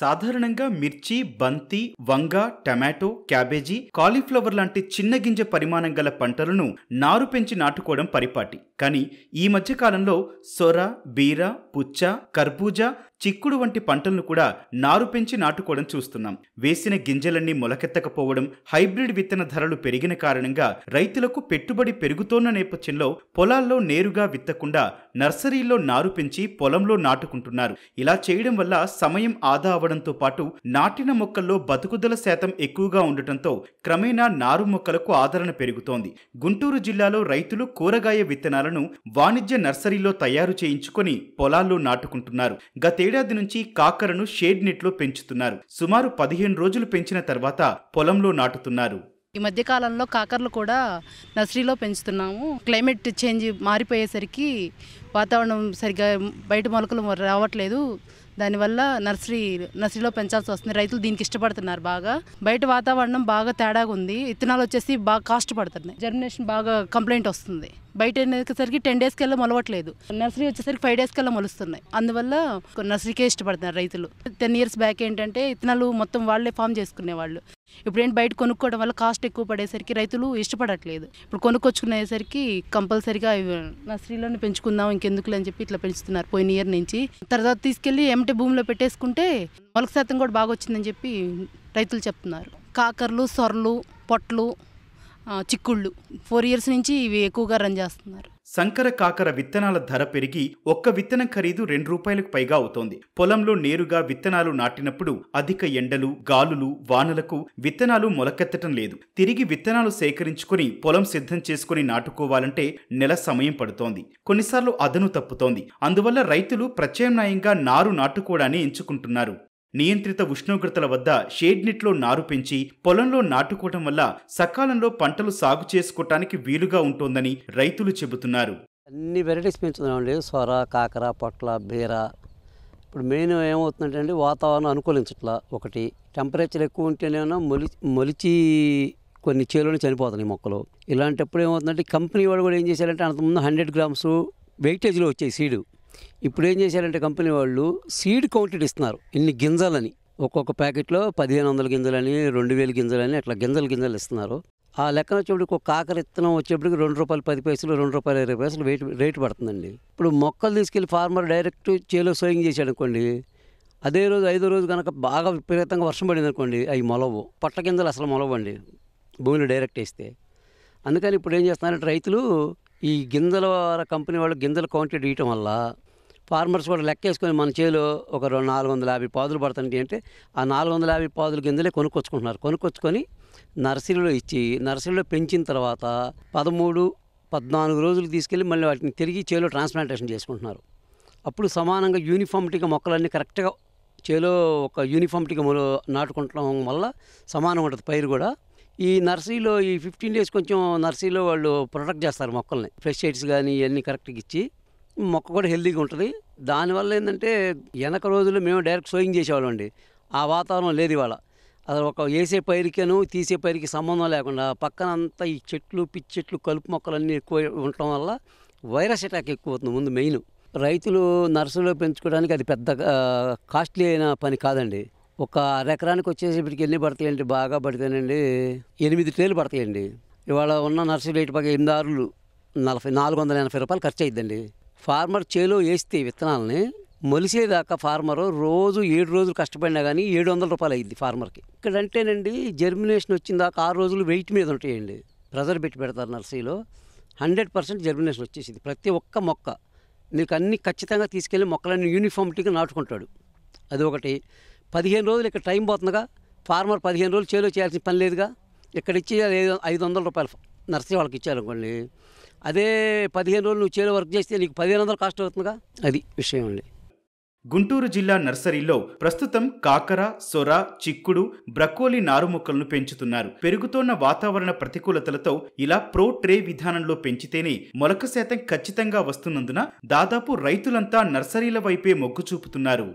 సాధారణంగా మిర్చి బంతి వంగ టమాటో క్యాబేజీ కాలీఫ్లవర్ లాంటి చిన్న గింజ పరిమాణం గల పంటలను నారు పెంచి నాటుకోవడం పరిపాటి కానీ ఈ మధ్య కాలంలో సొర బీర పుచ్చ కర్బూజా చిక్కుడు వంటి పంటలను కూడా నారు పెంచి నాటుకోవడం చూస్తున్నాం వేసిన గింజలన్నీ మొలకెత్తకపోవడం హైబ్రిడ్ విత్తన ధరలు పెరిగిన కారణంగా రైతులకు పెట్టుబడి పెరుగుతోన్న నేపథ్యంలో పొలాల్లో నేరుగా విత్తకుండా నర్సరీలో నారు పెంచి పొలంలో నాటుకుంటున్నారు ఇలా చేయడం వల్ల సమయం ఆదా అవడంతో పాటు నాటిన మొక్కల్లో బతుకుదల శాతం ఎక్కువగా ఉండటంతో క్రమేణా నారు మొక్కలకు ఆదరణ పెరుగుతోంది గుంటూరు జిల్లాలో రైతులు కూరగాయ విత్తనాలను వాణిజ్య నర్సరీలో తయారు చేయించుకొని పొలాల్లో నాటుకుంటున్నారు గతే ఏడాది నుంచి కాకరను షేడ్ లో పెంచుతున్నారు సుమారు పదిహేను రోజులు పెంచిన తర్వాత పొలంలో నాటుతున్నారు ఈ మధ్య కాలంలో కాకరలు కూడా నర్సరీలో పెంచుతున్నాము క్లైమేట్ చేంజ్ మారిపోయేసరికి వాతావరణం సరిగ్గా బయట మొలకలు రావట్లేదు దానివల్ల నర్సరీ నర్సరీలో పెంచాల్సి వస్తుంది రైతులు దీనికి ఇష్టపడుతున్నారు బాగా బయట వాతావరణం బాగా తేడాగా ఉంది విత్తనాలు వచ్చేసి బాగా కాస్ట్ పడుతున్నాయి జర్మినేషన్ బాగా కంప్లైంట్ వస్తుంది బయట వెళ్ళేసరికి టెన్ డేస్కి వెళ్ళి మొలవట్లేదు నర్సరీ వచ్చేసరికి ఫైవ్ డేస్కి వెళ్ళి మొలుస్తున్నాయి అందువల్ల నర్సరీకే ఇష్టపడుతున్నారు రైతులు టెన్ ఇయర్స్ బ్యాక్ ఏంటంటే విత్తనాలు మొత్తం వాళ్ళే ఫామ్ చేసుకునేవాళ్ళు ఇప్పుడు ఏంటి బయట కొనుక్కోవడం వల్ల కాస్ట్ ఎక్కువ పడేసరికి రైతులు ఇష్టపడట్లేదు ఇప్పుడు కొనుక్కొచ్చుకునేసరికి నా నర్సరీలోనే పెంచుకుందాం ఇంకెందుకులు అని చెప్పి ఇట్లా పెంచుతున్నారు పోయిన ఇయర్ నుంచి తర్వాత తీసుకెళ్ళి ఏమిటే భూమిలో పెట్టేసుకుంటే మొలక శాతం కూడా బాగా వచ్చిందని చెప్పి రైతులు చెప్తున్నారు కాకర్లు సొరలు పొట్లు చిక్కుళ్ళు ఫోర్ ఇయర్స్ నుంచి ఇవి ఎక్కువగా రన్ చేస్తున్నారు సంకర కాకర విత్తనాల ధర పెరిగి ఒక్క విత్తనం ఖరీదు రెండు రూపాయలకు పైగా అవుతోంది పొలంలో నేరుగా విత్తనాలు నాటినప్పుడు అధిక ఎండలు గాలులు వానలకు విత్తనాలు మొలకెత్తటం లేదు తిరిగి విత్తనాలు సేకరించుకుని పొలం సిద్ధం చేసుకుని నాటుకోవాలంటే నెల సమయం పడుతోంది కొన్నిసార్లు అదను తప్పుతోంది అందువల్ల రైతులు ప్రత్యామ్నాయంగా నారు నాటుకోవడాన్ని ఎంచుకుంటున్నారు నియంత్రిత ఉష్ణోగ్రతల వద్ద షేడ్ నెట్లో నారు పెంచి పొలంలో నాటుకోవటం వల్ల సకాలంలో పంటలు సాగు చేసుకోవటానికి వీలుగా ఉంటోందని రైతులు చెబుతున్నారు అన్ని వెరైటీస్ పెంచుతున్నామండి సొర కాకర పొట్ల బీర ఇప్పుడు మెయిన్ ఏమవుతుందంటే వాతావరణం అనుకూలించట్లా ఒకటి టెంపరేచర్ ఎక్కువ ఉంటేనేమో మొలి మొలిచి కొన్ని చేలోనే చనిపోతున్నాయి మొక్కలు ఇలాంటప్పుడు ఏమవుతుందంటే కంపెనీ వాడు కూడా ఏం చేశారంటే అంతకుముందు హండ్రెడ్ గ్రామ్స్ వెయిటేజ్లో వచ్చాయి సీడు ఇప్పుడు ఏం చేశారంటే కంపెనీ వాళ్ళు సీడ్ కౌంటెడ్ ఇస్తున్నారు ఇన్ని గింజలని ఒక్కొక్క ప్యాకెట్లో పదిహేను వందల గింజలని రెండు వేల గింజలని అట్లా గింజలు గింజలు ఇస్తున్నారు ఆ లెక్కన వచ్చేప్పుడు ఒక కాకర ఇత్తనం వచ్చేప్పటికి రెండు రూపాయలు పది పైసలు రెండు రూపాయలు ఇరవై పైసలు వెయిట్ రేటు పడుతుందండి ఇప్పుడు మొక్కలు తీసుకెళ్ళి ఫార్మర్ డైరెక్ట్ చేలో సోయింగ్ చేశాడు అనుకోండి అదే రోజు ఐదో రోజు కనుక బాగా విపరీతంగా వర్షం పడింది అనుకోండి అవి మొలవు పొట్ల గింజలు అసలు మొలవండి భూమిలో డైరెక్ట్ వేస్తే అందుకని ఇప్పుడు ఏం చేస్తున్నారంటే రైతులు ఈ గింజల కంపెనీ వాళ్ళు గింజల కౌంటెడ్ ఇవ్వటం వల్ల ఫార్మర్స్ కూడా లెక్కేసుకొని మన చేలో ఒక రెండు నాలుగు వందల యాభై పాదులు పడుతుంటే అంటే ఆ నాలుగు వందల యాభై పాదుల గింజలే కొనుక్కొచ్చుకుంటున్నారు కొనుక్కొచ్చుకొని నర్సరీలో ఇచ్చి నర్సరీలో పెంచిన తర్వాత పదమూడు పద్నాలుగు రోజులు తీసుకెళ్ళి మళ్ళీ వాటిని తిరిగి చేలో ట్రాన్స్ప్లాంటేషన్ చేసుకుంటున్నారు అప్పుడు సమానంగా యూనిఫామిటీగా మొక్కలన్నీ కరెక్ట్గా చేలో ఒక మొలు నాటుకుంటడం వల్ల సమానం ఉంటుంది పైరు కూడా ఈ నర్సరీలో ఈ ఫిఫ్టీన్ డేస్ కొంచెం నర్సరీలో వాళ్ళు ప్రొటెక్ట్ చేస్తారు మొక్కల్ని ఫ్రెష్ ఎయిడ్స్ కానీ ఇవన్నీ కరెక్ట్గా ఇచ్చి మొక్క కూడా హెల్దీగా ఉంటుంది దానివల్ల ఏంటంటే వెనక రోజులు మేము డైరెక్ట్ సోయింగ్ చేసేవాళ్ళం ఆ వాతావరణం లేదు ఇవాళ అసలు ఒక వేసే పైరికను తీసే పైరికి సంబంధం లేకుండా పక్కన అంతా ఈ చెట్లు పిచ్చి చెట్లు కలుపు మొక్కలన్నీ ఎక్కువ ఉండటం వల్ల వైరస్ అటాక్ ఎక్కువ అవుతుంది ముందు మెయిన్ రైతులు నర్సరీలో పెంచుకోవడానికి అది పెద్ద కాస్ట్లీ అయిన పని కాదండి ఒక ఎకరానికి వచ్చేసేపటికి ఎన్ని పడతాయండి బాగా పడితేనండి ఎనిమిది ట్రేలు పడతాయండి ఇవాళ ఉన్న నర్సరీ రేటు పక్క ఎనిమిది ఆరులు నలభై నాలుగు వందల ఎనభై రూపాయలు ఖర్చు అయిద్దండి ఫార్మర్ చేలో వేస్తే విత్తనాలని మొలిసేదాకా ఫార్మరు రోజు ఏడు రోజులు కష్టపడినా కానీ ఏడు వందల రూపాయలు అయింది ఫార్మర్కి ఇక్కడ అంటేనండి జర్మినేషన్ వచ్చిన దాకా ఆరు రోజులు వెయిట్ మీద ఉంటాయండి ప్రెజర్ పెట్టి పెడతారు నర్సరీలో హండ్రెడ్ పర్సెంట్ జర్మినేషన్ వచ్చేసింది ప్రతి ఒక్క మొక్క నీకు అన్ని ఖచ్చితంగా తీసుకెళ్ళి మొక్కలన్నీ యూనిఫామిటీగా నాటుకుంటాడు అది ఒకటి పదిహేను రోజులు ఇక్కడ టైం పోతుందిగా ఫార్మర్ పదిహేను రోజులు చేలో చేయాల్సిన పని లేదుగా ఇక్కడ ఇచ్చేయాలి ఐదు వందల రూపాయలు నర్సరీ వాళ్ళకి ఇచ్చారనుకోండి అదే పదిహేను రోజులు నువ్వు చేలో వర్క్ చేస్తే నీకు పదిహేను వందలు కాస్ట్ అవుతుందిగా అది విషయం అండి గుంటూరు జిల్లా నర్సరీలో ప్రస్తుతం కాకర సొర చిక్కుడు బ్రకోలి నారు మొక్కలను పెంచుతున్నారు పెరుగుతోన్న వాతావరణ ప్రతికూలతలతో ఇలా ప్రో ట్రే విధానంలో పెంచితేనే మొలక శాతం ఖచ్చితంగా వస్తున్నందున దాదాపు రైతులంతా నర్సరీల వైపే మొగ్గు చూపుతున్నారు